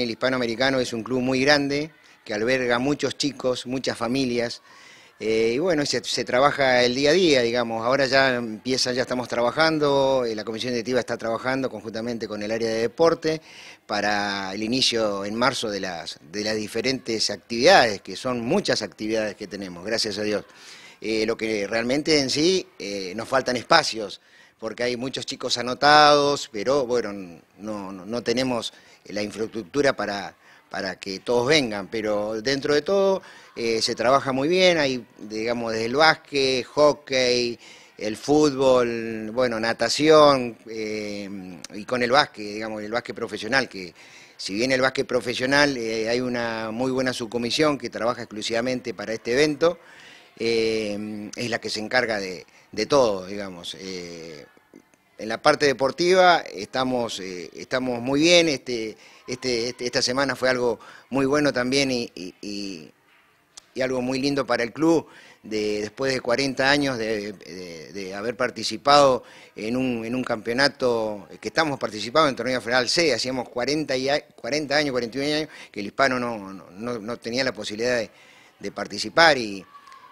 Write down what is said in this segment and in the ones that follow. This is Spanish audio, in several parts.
El hispanoamericano es un club muy grande que alberga muchos chicos, muchas familias. Eh, y bueno, se, trabaja el día a día, digamos. Ahora ya empieza, ya estamos trabajando, eh, la Comisión Directiva está trabajando conjuntamente con el área de deporte para el inicio en marzo de las, de las diferentes actividades, que son muchas actividades que tenemos, gracias a Dios. Eh, lo que realmente en sí nos faltan espacios porque hay muchos chicos anotados, pero bueno, no, tenemos eh, la infraestructura para, para que todos vengan, pero dentro de todo eh, se trabaja muy bien, hay, digamos, desde el básquet, hockey, el fútbol, bueno, natación, eh, y con el básquet, digamos, el básquet profesional, que si bien el básquet profesional hay una muy buena subcomisión que trabaja exclusivamente para este evento, Em, es la que se encarga de, de todo, digamos. Eh, en la parte deportiva estamos, eh, estamos muy bien, este, este, este, esta semana fue algo muy bueno también y, algo muy lindo para el club. De, después de 40 años de, haber participado en un, en un, campeonato, que estamos participando en torneo federal C, hacíamos 40, y, 40 años, 41 años, que el hispano no, no tenía la posibilidad de, participar y,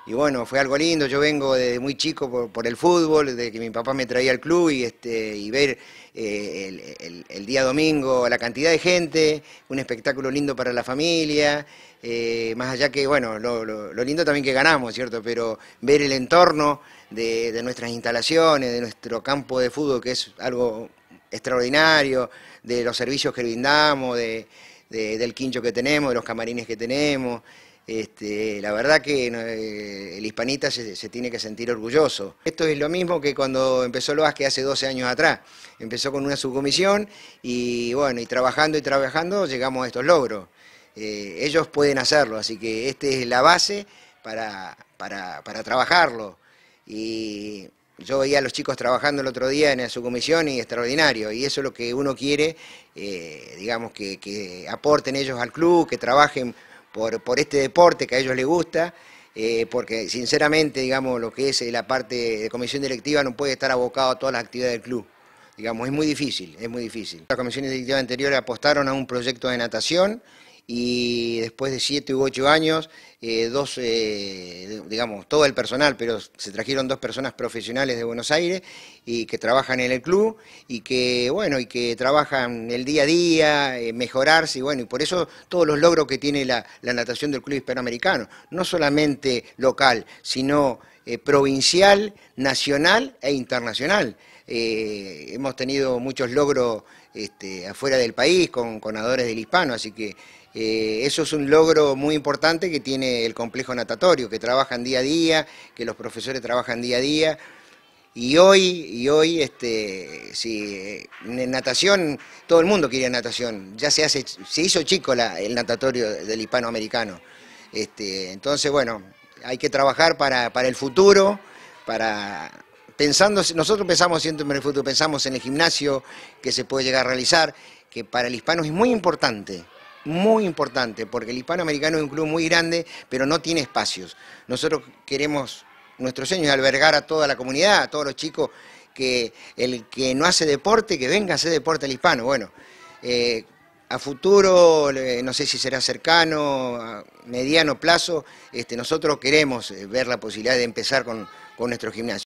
y bueno, fue algo lindo, yo vengo desde muy chico por, el fútbol, desde que mi papá me traía al club y, este, ver eh, el, día domingo la cantidad de gente, un espectáculo lindo para la familia, eh, más allá que, bueno, lo, lindo también que ganamos, ¿cierto? Pero ver el entorno de, nuestras instalaciones, de nuestro campo de fútbol, que es algo extraordinario, de los servicios que brindamos, del quincho que tenemos, de los camarines que tenemos, este, la verdad que eh, el hispanita se, tiene que sentir orgulloso. Esto es lo mismo que cuando empezó el que hace 12 años atrás. Empezó con una subcomisión y bueno, y trabajando y trabajando llegamos a estos logros. Eh, ellos pueden hacerlo, así que esta es la base para, para, trabajarlo. Y yo veía a los chicos trabajando el otro día en la subcomisión y extraordinario, y eso es lo que uno quiere, eh, digamos, que aporten ellos al club, que trabajen por, este deporte que a ellos les gusta, eh, porque sinceramente, digamos, lo que es eh, la parte de comisión directiva no puede estar abocado a todas las actividades del club. Digamos, es muy difícil, es muy difícil. Las comisiones directivas anteriores apostaron a un proyecto de natación y después de siete u ocho años, eh, dos, eh, digamos, todo el personal, pero se trajeron dos personas profesionales de Buenos Aires y que trabajan en el club y que, bueno, y que trabajan el día a día, eh, mejorarse, y bueno, y por eso todos los logros que tiene la, natación del club hispanoamericano, no solamente local, sino provincial, nacional e internacional. hemos tenido muchos logros este, afuera del país con, con del hispano, así que eh, eso es un logro muy importante que tiene el complejo natatorio, que trabajan día a día, que los profesores trabajan día a día. Y hoy, y hoy, este, eh, en natación, todo el mundo quiere natación. Ya se hace, se hizo chico el natatorio del hispanoamericano. Este, entonces, bueno, hay que trabajar para, para el futuro, para pensando, nosotros pensamos siempre en el futuro, pensamos en el gimnasio que se puede llegar a realizar, que para el hispano es muy importante muy importante, porque el hispanoamericano es un club muy grande, pero no tiene espacios. Nosotros queremos, nuestro sueño es albergar a toda la comunidad, a todos los chicos, que el que no hace deporte, que venga a hacer deporte al hispano. Bueno, eh, a futuro, no sé si será cercano, a mediano plazo, este, nosotros queremos eh, ver la posibilidad de empezar con nuestro gimnasio.